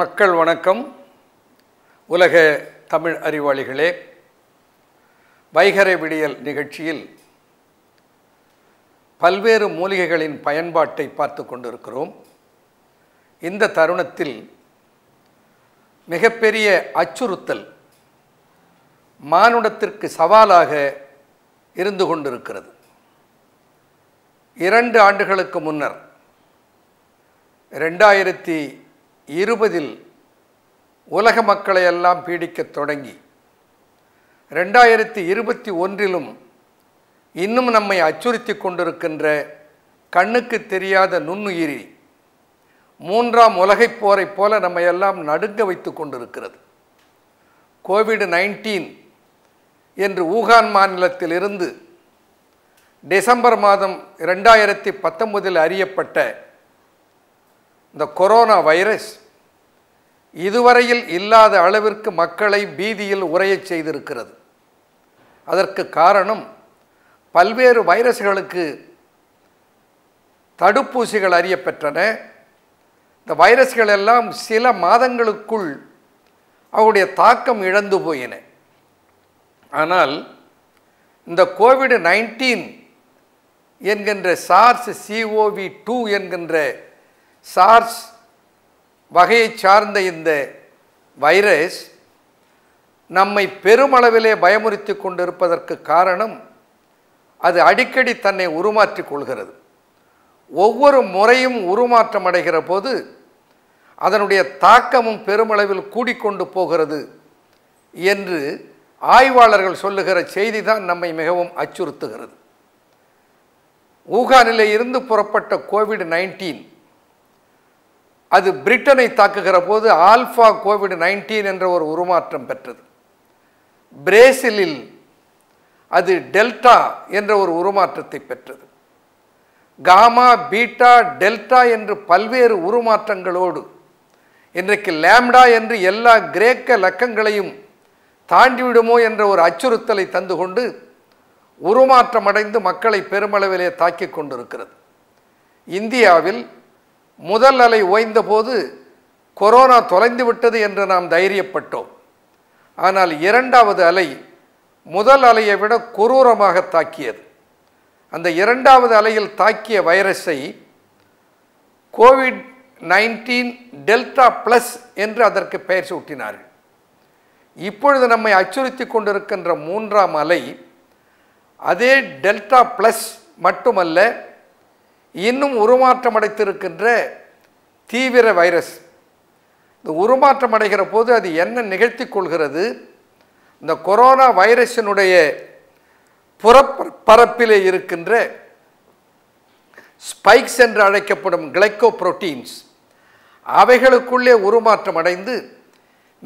மக்கள் வணக்கம் உலக தமிழ் அறிவாளிகளே வைகரை விடியல் நிகழ்ச்சியில் பல்வேறு மூலிகைகளின் பயன்பாட்டை பார்த்து கொண்டிருக்கிறோம் இந்த தருணத்தில் மிகப்பெரிய அச்சுறுத்தல் மானுடத்திற்கு சவாலாக இருந்து கொண்டிருக்கிறது இரண்டு ஆண்டுகளுக்கு முன்னர் ரெண்டாயிரத்தி இருபதில் உலக மக்களை எல்லாம் பீடிக்கத் தொடங்கி ரெண்டாயிரத்தி இருபத்தி ஒன்றிலும் இன்னும் நம்மை அச்சுறுத்தி கொண்டிருக்கின்ற கண்ணுக்கு தெரியாத நுண்ணுயிரி மூன்றாம் உலகைப் போரைப் போல நம்மை எல்லாம் நடுங்க வைத்து கொண்டிருக்கிறது கோவிட் நைன்டீன் என்று ஊகான் மாநிலத்திலிருந்து டிசம்பர் மாதம் ரெண்டாயிரத்தி பத்தொன்பதில் அறியப்பட்ட இந்த கொரோனா வைரஸ் இதுவரையில் இல்லாத அளவிற்கு மக்களை பீதியில் உரையச் செய்திருக்கிறது அதற்கு காரணம் பல்வேறு வைரஸ்களுக்கு தடுப்பூசிகள் அறியப்பெற்றன இந்த வைரஸ்கள் எல்லாம் சில மாதங்களுக்குள் அவருடைய தாக்கம் இழந்து போயின ஆனால் இந்த கோவிட் நைன்டீன் என்கின்ற சார்ஸ் சிஓவி டூ என்கின்ற சார்ஸ் வகையை சார்ந்த இந்த வைரஸ் நம்மை பெருமளவிலே பயமுறுத்தி கொண்டிருப்பதற்கு காரணம் அது அடிக்கடி தன்னை உருமாற்றிக் கொள்கிறது ஒவ்வொரு முறையும் உருமாற்றம் அடைகிற போது அதனுடைய தாக்கமும் பெருமளவில் கூடிக்கொண்டு போகிறது என்று ஆய்வாளர்கள் சொல்லுகிற செய்தி தான் நம்மை மிகவும் அச்சுறுத்துகிறது ஊகானிலே இருந்து புறப்பட்ட கோவிட் நைன்டீன் அது பிரிட்டனை தாக்குகிற போது ஆல்ஃபா கோவிட் நைன்டீன் என்ற ஒரு உருமாற்றம் பெற்றது பிரேசிலில் அது டெல்டா என்ற ஒரு உருமாற்றத்தை பெற்றது காமா பீட்டா டெல்டா என்று பல்வேறு உருமாற்றங்களோடு இன்றைக்கு லேம்டா என்று எல்லா கிரேக்க லக்கங்களையும் தாண்டிவிடுமோ என்ற ஒரு அச்சுறுத்தலை தந்து கொண்டு உருமாற்றமடைந்து மக்களை பெருமளவிலே தாக்கிக் கொண்டிருக்கிறது இந்தியாவில் முதல் அலை ஓய்ந்த போது கொரோனா தொலைந்து விட்டது என்று நாம் தைரியப்பட்டோம் ஆனால் இரண்டாவது அலை முதல் அலையை விட கொரூரமாக தாக்கியது அந்த இரண்டாவது அலையில் தாக்கிய வைரஸை கோவிட் நைன்டீன் டெல்டா ப்ளஸ் என்று அதற்கு பெயர் சூட்டினார்கள் இப்பொழுது நம்மை அச்சுறுத்தி கொண்டிருக்கின்ற மூன்றாம் அலை அதே டெல்டா ப்ளஸ் மட்டுமல்ல இன்னும் உருமாற்றம் அடைத்திருக்கின்ற தீவிர வைரஸ் இந்த உருமாற்றம் அடைகிற போது அது என்ன நிகழ்த்தி கொள்கிறது இந்த கொரோனா வைரஸினுடைய புறப்பரப்பிலே இருக்கின்ற ஸ்பைக்ஸ் என்று அழைக்கப்படும் கிளைக்கோ புரோட்டீன்ஸ் அவைகளுக்குள்ளே உருமாற்றம் அடைந்து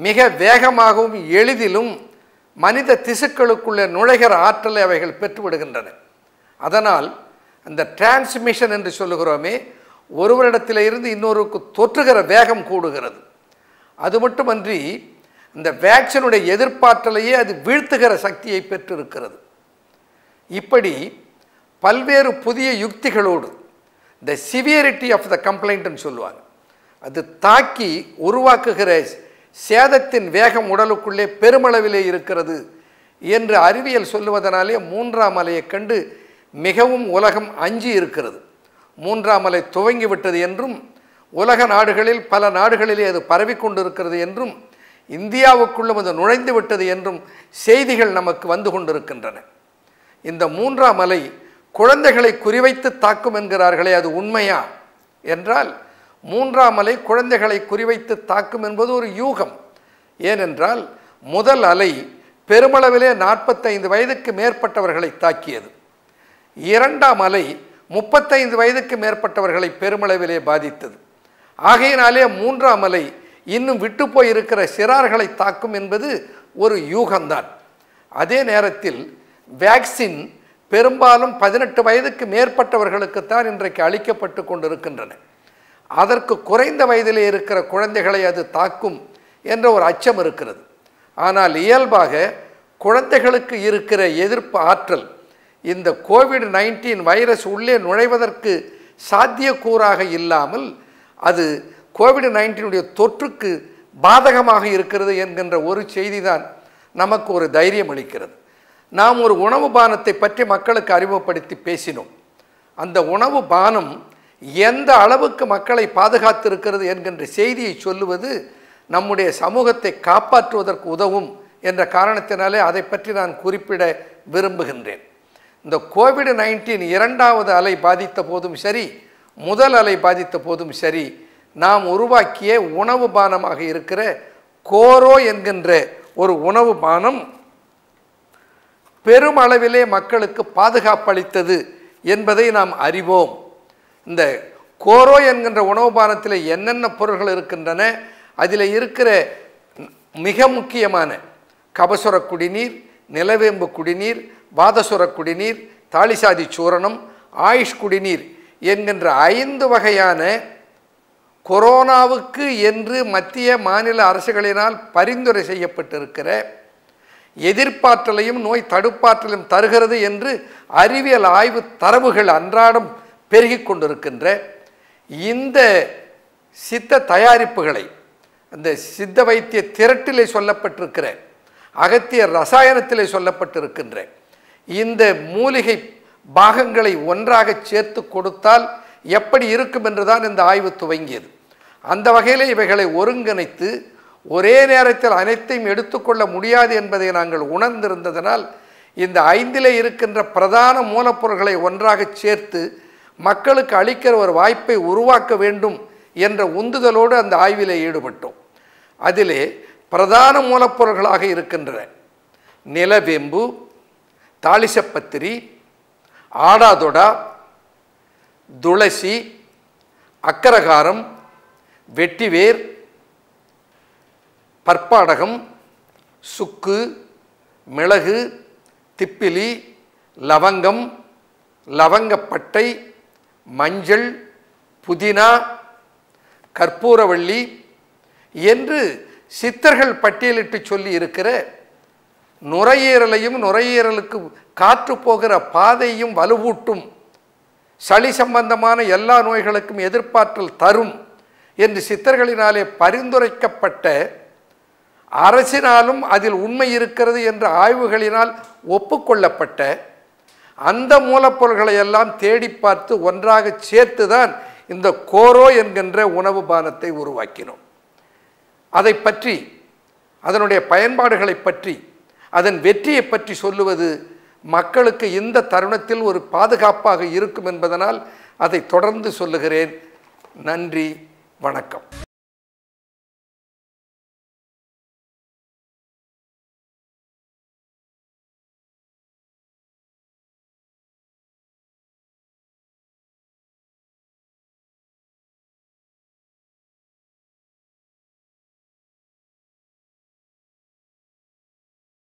மிக வேகமாகவும் எளிதிலும் மனித திசுக்களுக்குள்ளே நுழைகிற ஆற்றலை அவைகள் பெற்றுவிடுகின்றன அதனால் அந்த டிரான்ஸ்மிஷன் என்று சொல்லுகிறோமே ஒருவரிடத்தில் இருந்து இன்னொருக்கு தொற்றுகிற வேகம் கூடுகிறது அது மட்டுமன்றி இந்த வேக்சினுடைய எதிர்ப்பாற்றலையே அது வீழ்த்துகிற சக்தியை பெற்றிருக்கிறது இப்படி பல்வேறு புதிய யுக்திகளோடு த சிவியரிட்டி ஆஃப் த கம்ப்ளைண்ட்னு சொல்லுவாங்க அது தாக்கி உருவாக்குகிற சேதத்தின் வேகம் உடலுக்குள்ளே பெருமளவிலே இருக்கிறது என்று அறிவியல் சொல்லுவதனாலே மூன்றாம் அலையை கண்டு மிகவும் உலகம் அஞ்சி இருக்கிறது மூன்றாம் அலை துவங்கிவிட்டது என்றும் உலக நாடுகளில் பல நாடுகளிலே அது பரவிக்கொண்டிருக்கிறது என்றும் இந்தியாவுக்குள்ளும் அது நுழைந்து விட்டது என்றும் செய்திகள் நமக்கு வந்து கொண்டிருக்கின்றன இந்த மூன்றாம் அலை குழந்தைகளை குறிவைத்து தாக்கும் என்கிறார்களே அது உண்மையா என்றால் மூன்றாம் அலை குழந்தைகளை குறிவைத்து தாக்கும் என்பது ஒரு யூகம் ஏனென்றால் முதல் அலை பெருமளவிலே நாற்பத்தைந்து வயதுக்கு மேற்பட்டவர்களை தாக்கியது இரண்டாம் அலை முப்பத்தைந்து வயதுக்கு மேற்பட்டவர்களை பெருமளவிலே பாதித்தது ஆகையினாலே மூன்றாம் அலை இன்னும் விட்டு போயிருக்கிற சிறார்களை தாக்கும் என்பது ஒரு யூகம்தான் அதே நேரத்தில் வேக்சின் பெரும்பாலும் பதினெட்டு வயதுக்கு மேற்பட்டவர்களுக்குத்தான் இன்றைக்கு அளிக்கப்பட்டு கொண்டிருக்கின்றன அதற்கு குறைந்த வயதிலே இருக்கிற குழந்தைகளை அது தாக்கும் என்ற ஒரு அச்சம் இருக்கிறது ஆனால் இயல்பாக குழந்தைகளுக்கு இருக்கிற எதிர்ப்பு ஆற்றல் இந்த கோவிட் நைன்டீன் வைரஸ் உள்ளே நுழைவதற்கு சாத்தியக்கூறாக இல்லாமல் அது கோவிட் நைன்டீனுடைய தொற்றுக்கு பாதகமாக இருக்கிறது என்கின்ற ஒரு செய்தி தான் நமக்கு ஒரு தைரியம் அளிக்கிறது நாம் ஒரு உணவு பானத்தை பற்றி மக்களுக்கு அறிமுகப்படுத்தி பேசினோம் அந்த உணவு பானம் எந்த அளவுக்கு மக்களை பாதுகாத்திருக்கிறது என்கின்ற செய்தியை சொல்லுவது நம்முடைய சமூகத்தை காப்பாற்றுவதற்கு உதவும் என்ற காரணத்தினாலே அதை பற்றி நான் குறிப்பிட விரும்புகின்றேன் இந்த கோவிட் நைன்டீன் இரண்டாவது அலை பாதித்த போதும் சரி முதல் அலை பாதித்த போதும் சரி நாம் உருவாக்கிய உணவு பானமாக இருக்கிற கோரோ என்கின்ற ஒரு உணவு பானம் பெருமளவிலே மக்களுக்கு பாதுகாப்பளித்தது என்பதை நாம் அறிவோம் இந்த கோரோ என்கின்ற உணவு பானத்தில் என்னென்ன பொருள்கள் இருக்கின்றன அதில் இருக்கிற மிக முக்கியமான கபசுர குடிநீர் நிலவேம்பு குடிநீர் வாதசுர குடிநீர் தாலிசாதி சூரணம் ஆயுஷ் குடிநீர் என்கின்ற ஐந்து வகையான கொரோனாவுக்கு என்று மத்திய மாநில அரசுகளினால் பரிந்துரை செய்யப்பட்டிருக்கிற எதிர்ப்பாற்றலையும் நோய் தடுப்பாற்றலையும் தருகிறது என்று அறிவியல் ஆய்வு தரவுகள் அன்றாடம் பெருகி கொண்டிருக்கின்ற இந்த சித்த தயாரிப்புகளை அந்த சித்த வைத்திய திரட்டிலே சொல்லப்பட்டிருக்கிற அகத்திய ரசாயனத்திலே சொல்லப்பட்டிருக்கின்ற இந்த மூலிகை பாகங்களை ஒன்றாக சேர்த்து கொடுத்தால் எப்படி இருக்கும் என்றுதான் இந்த ஆய்வு துவங்கியது அந்த வகையில் இவைகளை ஒருங்கிணைத்து ஒரே நேரத்தில் அனைத்தையும் எடுத்துக்கொள்ள முடியாது என்பதை நாங்கள் உணர்ந்திருந்ததனால் இந்த ஐந்திலே இருக்கின்ற பிரதான மூலப்பொருள்களை ஒன்றாக சேர்த்து மக்களுக்கு அளிக்கிற ஒரு வாய்ப்பை உருவாக்க வேண்டும் என்ற உந்துதலோடு அந்த ஆய்விலே ஈடுபட்டோம் அதிலே பிரதான மூலப்பொருள்களாக இருக்கின்ற நிலவெம்பு தாளிசப்பத்திரி ஆடாதொடா துளசி அக்கரகாரம் வெட்டிவேர் பற்பாடகம் சுக்கு மிளகு திப்பிலி லவங்கம் லவங்கப்பட்டை மஞ்சள் புதினா கற்பூரவள்ளி என்று சித்தர்கள் பட்டியலிட்டு சொல்லி இருக்கிற நுரையீரலையும் நுரையீரலுக்கு காற்று போகிற பாதையும் வலுவூட்டும் சளி சம்பந்தமான எல்லா நோய்களுக்கும் எதிர்பார்த்தல் தரும் என்று சித்தர்களினாலே பரிந்துரைக்கப்பட்ட அரசினாலும் அதில் உண்மை இருக்கிறது என்ற ஆய்வுகளினால் ஒப்புக்கொள்ளப்பட்ட அந்த மூலப்பொருள்களை எல்லாம் தேடி பார்த்து ஒன்றாக சேர்த்து தான் இந்த கோரோ என்கின்ற உணவு பானத்தை உருவாக்கினோம் அதை பற்றி அதனுடைய பயன்பாடுகளை பற்றி அதன் வெற்றியை பற்றி சொல்லுவது மக்களுக்கு இந்த தருணத்தில் ஒரு பாதுகாப்பாக இருக்கும் என்பதனால் அதை தொடர்ந்து சொல்லுகிறேன் நன்றி வணக்கம்